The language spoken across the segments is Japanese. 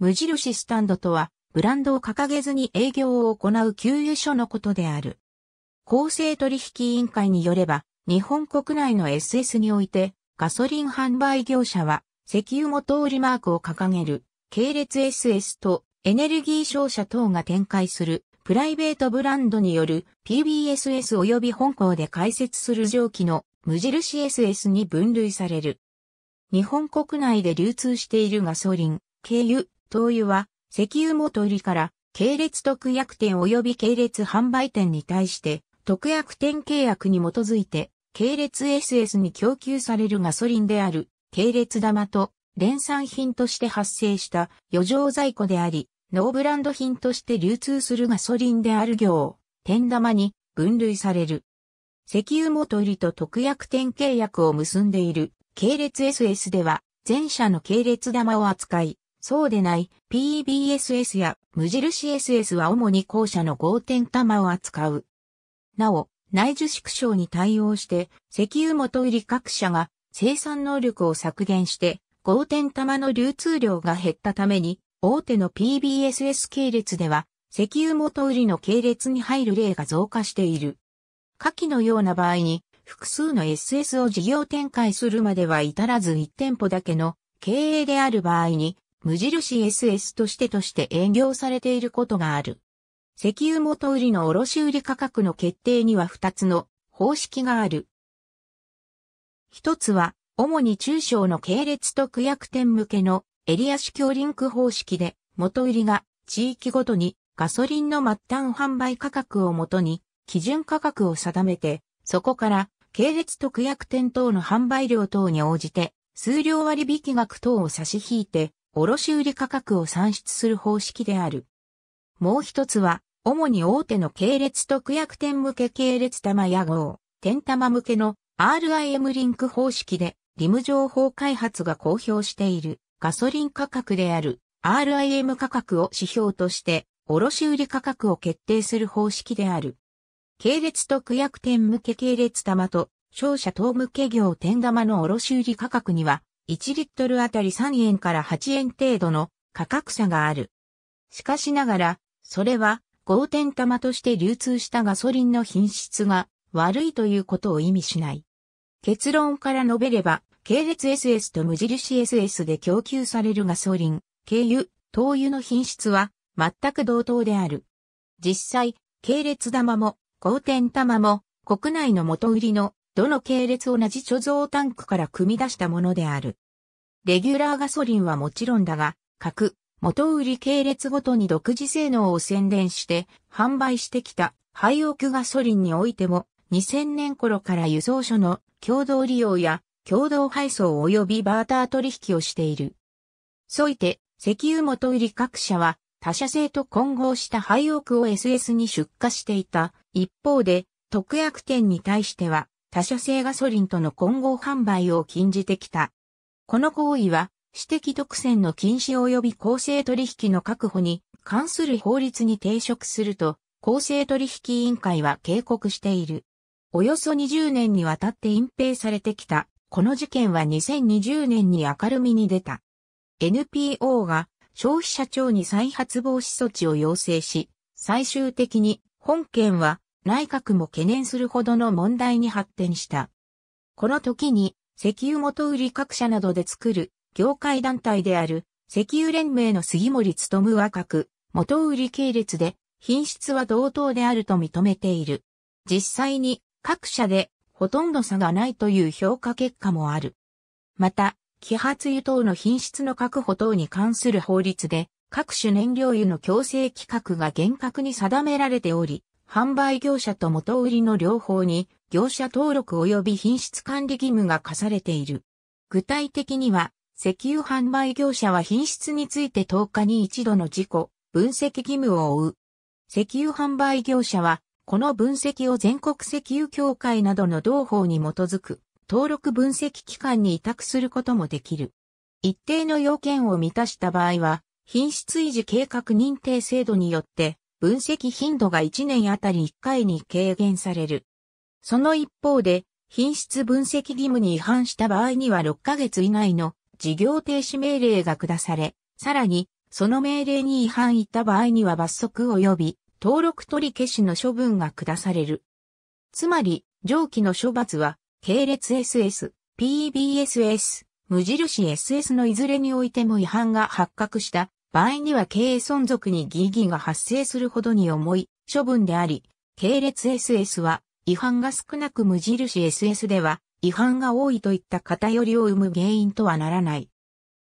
無印スタンドとは、ブランドを掲げずに営業を行う給油所のことである。公正取引委員会によれば、日本国内の SS において、ガソリン販売業者は、石油元売りマークを掲げる、系列 SS とエネルギー商社等が展開する、プライベートブランドによる PBSS 及び本校で開設する蒸気の無印 SS に分類される。日本国内で流通しているガソリン、軽油、灯油は石油元売りから系列特約店及び系列販売店に対して特約店契約に基づいて系列 SS に供給されるガソリンである系列玉と連産品として発生した余剰在庫であり、ノーブランド品として流通するガソリンである業、天玉に分類される。石油元売りと特約店契約を結んでいる系列 SS では、前者の系列玉を扱い、そうでない PBSS や無印 SS は主に後者の合点玉を扱う。なお、内需縮小に対応して、石油元売り各社が生産能力を削減して、合点玉の流通量が減ったために、大手の PBSS 系列では、石油元売りの系列に入る例が増加している。下記のような場合に、複数の SS を事業展開するまでは至らず1店舗だけの経営である場合に、無印 SS としてとして営業されていることがある。石油元売りの卸売価格の決定には2つの方式がある。1つは、主に中小の系列特約店向けのエリア市況リンク方式で、元売りが地域ごとにガソリンの末端販売価格をもとに基準価格を定めて、そこから系列特約店等の販売量等に応じて数量割引額等を差し引いて卸売価格を算出する方式である。もう一つは、主に大手の系列特約店向け系列玉屋号、天玉向けの RIM リンク方式で、リム情報開発が公表しているガソリン価格である RIM 価格を指標として、卸売価格を決定する方式である。系列特約店向け系列玉と商社等向け業天玉の卸売価格には1リットルあたり3円から8円程度の価格差がある。しかしながら、それは合点玉として流通したガソリンの品質が悪いということを意味しない。結論から述べれば、系列 SS と無印 SS で供給されるガソリン、軽油、灯油の品質は全く同等である。実際、系列玉も、合点玉も、国内の元売りのどの系列同じ貯蔵タンクから組み出したものである。レギュラーガソリンはもちろんだが、各元売り系列ごとに独自性能を宣伝して販売してきた廃屋ガソリンにおいても2000年頃から輸送所の共同利用や共同配送及びバーター取引をしている。そいて石油元売り各社は他社製と混合した廃屋を SS に出荷していた一方で特約店に対しては他社製ガソリンとの混合販売を禁じてきた。この行為は、私的独占の禁止及び公正取引の確保に関する法律に抵触すると、公正取引委員会は警告している。およそ20年にわたって隠蔽されてきた、この事件は2020年に明るみに出た。NPO が消費者庁に再発防止措置を要請し、最終的に本件は内閣も懸念するほどの問題に発展した。この時に、石油元売り各社などで作る業界団体である石油連盟の杉森務若く、元売り系列で品質は同等であると認めている。実際に各社でほとんど差がないという評価結果もある。また、揮発油等の品質の確保等に関する法律で、各種燃料油の強制規格が厳格に定められており、販売業者と元売りの両方に業者登録及び品質管理義務が課されている。具体的には、石油販売業者は品質について10日に一度の事故、分析義務を負う。石油販売業者は、この分析を全国石油協会などの同法に基づく登録分析機関に委託することもできる。一定の要件を満たした場合は、品質維持計画認定制度によって分析頻度が1年あたり1回に軽減される。その一方で、品質分析義務に違反した場合には6ヶ月以内の事業停止命令が下され、さらに、その命令に違反いった場合には罰則及び登録取り消しの処分が下される。つまり、上記の処罰は、系列 SS、PBSS、無印 SS のいずれにおいても違反が発覚した場合には経営存続に疑義が発生するほどに重い処分であり、系列 SS は違反が少なく無印 SS では違反が多いといった偏りを生む原因とはならない。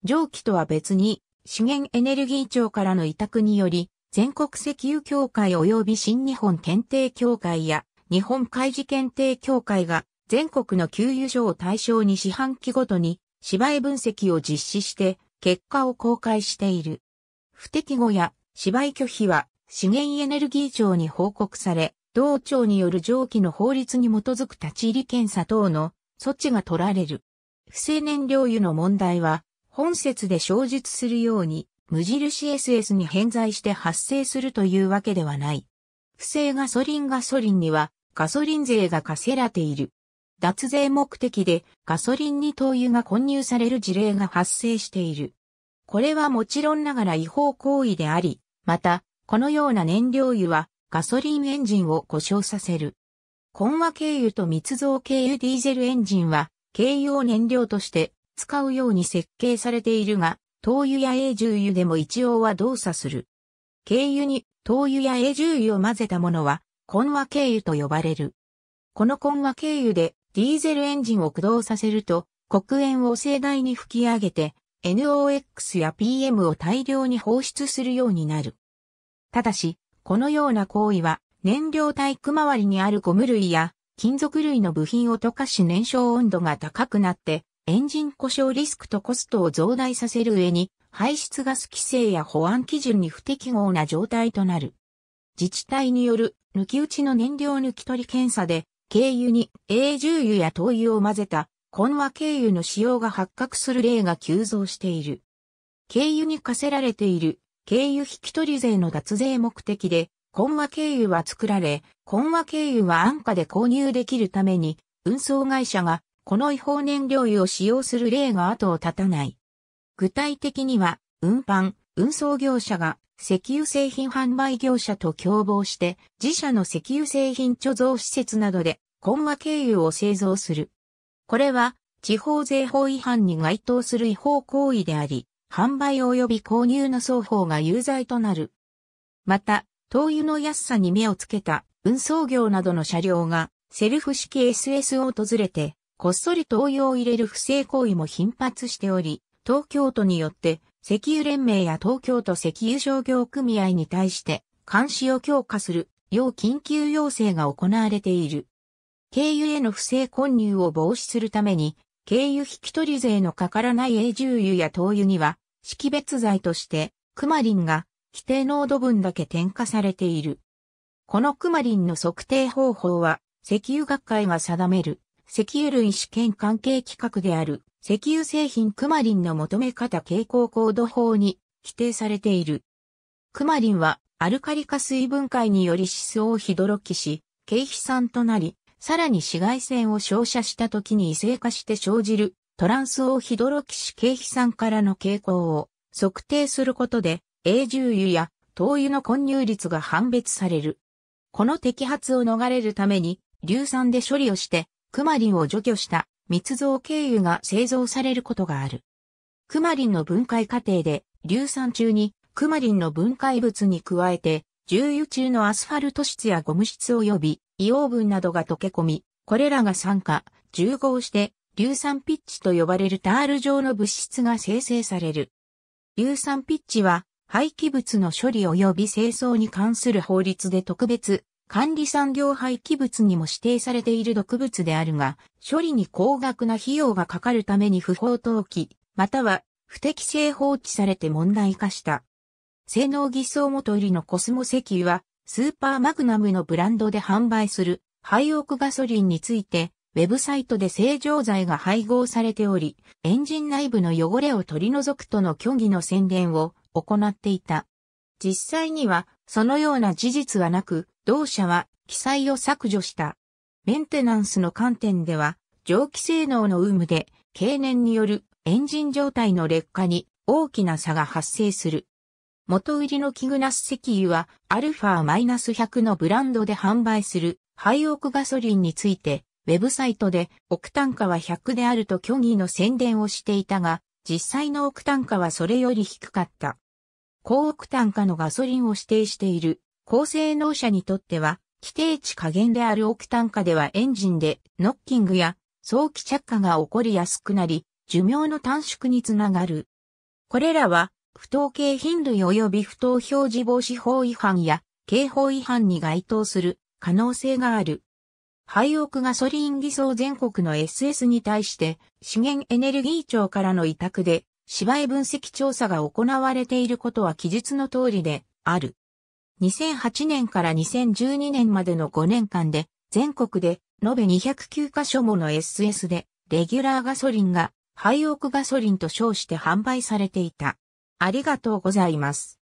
上記とは別に資源エネルギー庁からの委託により全国石油協会及び新日本検定協会や日本海事検定協会が全国の給油所を対象に四半期ごとに芝居分析を実施して結果を公開している。不適合や芝居拒否は資源エネルギー庁に報告され、同庁による上記の法律に基づく立ち入り検査等の措置が取られる。不正燃料油の問題は、本節で詳述するように、無印 SS に偏在して発生するというわけではない。不正ガソリンガソリンには、ガソリン税が課せられている。脱税目的でガソリンに灯油が混入される事例が発生している。これはもちろんながら違法行為であり、また、このような燃料油はガソリンエンジンを故障させる。混和経由と密造経由ディーゼルエンジンは、軽油を燃料として使うように設計されているが、灯油や永住油でも一応は動作する。軽油に灯油や永住油を混ぜたものは、混和経由と呼ばれる。この混和経由でディーゼルエンジンを駆動させると、黒煙を盛大に吹き上げて、NOx や PM を大量に放出するようになる。ただし、このような行為は燃料体育周りにあるゴム類や金属類の部品を溶かし燃焼温度が高くなってエンジン故障リスクとコストを増大させる上に排出ガス規制や保安基準に不適合な状態となる。自治体による抜き打ちの燃料抜き取り検査で軽油に A 重油や灯油を混ぜた混和経由の使用が発覚する例が急増している。経由に課せられている経由引取税の脱税目的で、混和経由は作られ、混和経由は安価で購入できるために、運送会社がこの違法燃料油を使用する例が後を絶たない。具体的には、運搬、運送業者が石油製品販売業者と共謀して、自社の石油製品貯蔵施設などで、混和経由を製造する。これは地方税法違反に該当する違法行為であり、販売及び購入の双方が有罪となる。また、灯油の安さに目をつけた運送業などの車両がセルフ式 SS を訪れて、こっそり灯油を入れる不正行為も頻発しており、東京都によって石油連盟や東京都石油商業組合に対して監視を強化する要緊急要請が行われている。経由への不正混入を防止するために、経由引き取り税のかからない永住油や灯油には、識別剤として、クマリンが規定濃度分だけ添加されている。このクマリンの測定方法は、石油学会が定める、石油類試験関係規格である、石油製品クマリンの求め方傾向高度法に規定されている。クマリンは、アルカリ化水分解により質をヒドロキし、経費酸となり、さらに紫外線を照射した時に異性化して生じるトランスオーヒドロキシ系費酸からの傾向を測定することで、永住油や灯油の混入率が判別される。この摘発を逃れるために、硫酸で処理をして、クマリンを除去した密造経由が製造されることがある。クマリンの分解過程で、硫酸中にクマリンの分解物に加えて、重油中のアスファルト質やゴム質を呼び硫黄分などが溶け込み、これらが酸化、重合して、硫酸ピッチと呼ばれるタール状の物質が生成される。硫酸ピッチは、廃棄物の処理及び清掃に関する法律で特別、管理産業廃棄物にも指定されている毒物であるが、処理に高額な費用がかかるために不法投棄、または不適正放置されて問題化した。性能偽装元入りのコスモ石油は、スーパーマグナムのブランドで販売する廃屋ガソリンについて、ウェブサイトで清浄剤が配合されており、エンジン内部の汚れを取り除くとの虚偽の宣伝を行っていた。実際には、そのような事実はなく、同社は記載を削除した。メンテナンスの観点では、蒸気性能の有無で、経年によるエンジン状態の劣化に大きな差が発生する。元売りのキグナス石油は、アルファ -100 のブランドで販売する、廃屋ガソリンについて、ウェブサイトで、億単価は100であると虚偽の宣伝をしていたが、実際の億単価はそれより低かった。高億単価のガソリンを指定している、高性能車にとっては、規定値下限である億単価ではエンジンで、ノッキングや、早期着火が起こりやすくなり、寿命の短縮につながる。これらは、不当系品類及び不当表示防止法違反や刑法違反に該当する可能性がある。廃屋ガソリン偽装全国の SS に対して資源エネルギー庁からの委託で芝居分析調査が行われていることは記述の通りである。2008年から2012年までの5年間で全国で延べ209カ所もの SS でレギュラーガソリンが廃屋ガソリンと称して販売されていた。ありがとうございます。